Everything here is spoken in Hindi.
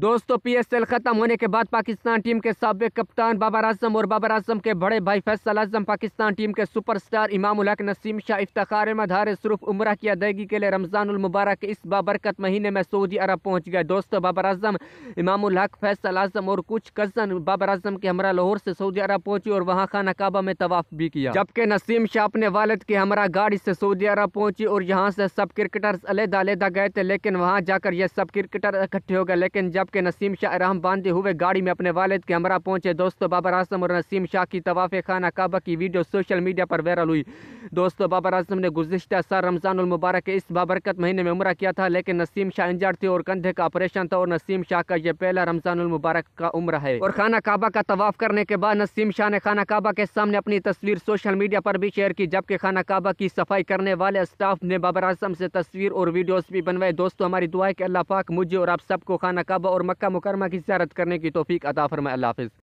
दोस्तों पीएसएल खत्म होने के बाद पाकिस्तान टीम के सबक कप्तान बाबर आजम और बाबर आजम के बड़े भाई फैसल आजम पाकिस्तान टीम के सुपरस्टार इमामुल हक नसीम शाह इफ्तार अहमद हारिस रूफ उम्र की अदायगी के लिए रमज़ान मुबारक इस बाबरकत महीने में सऊदी अरब पहुंच गए दोस्तों बाबर आजम इमामुल हक फैसल आजम और कुछ कज़न बाबर आजम के हमरा लाहौर से सऊदी अरब पहुंची और वहाँ खाना काबा में तवाफ भी किया जबकि नसीम शाह अपने वालद के हमरा गाड़ी से सऊदी अरब पहुंची और यहाँ से सब क्रिकेटर्स अलहदा अलहदा गए थे लेकिन वहाँ जाकर यह सब क्रिकेटर इकट्ठे हो गए लेकिन जब साहब के नसीम शाह राम बांधे हुए गाड़ी में अपने वालिद के हमरा पहुंचे दोस्तों बाबर आजम और नसीम शाह की तवाफ़ खाना काबा की वीडियो सोशल मीडिया पर वायरल हुई दोस्तों बाबर आजम ने गुजशत साल रमज़ानमबारक के इस बाबरकत महीने में उम्र किया था लेकिन नसीम शाह इंजर थे और कंधे का ऑपरेशन था और नसीम शाह का यह पहला रमज़ानमबारक का उम्र है और खाना काबा का तवाफ़ करने के बाद नसीम शाह ने खाना काबा के सामने अपनी तस्वीर सोशल मीडिया पर भी शेयर की जबकि खाना काबा की सफाई करने वाले स्टाफ ने बाबर आजम से तस्वीर और वीडियोज़ भी बनवाए दोस्तों हमारी दुआ है कि अल्लाह पाक मुझे और आप सबको खाना काबा और मक्का मुकरमा की ज्यारत करने की तोफ़ी अता फ़रमाए अल्लाह हाफ़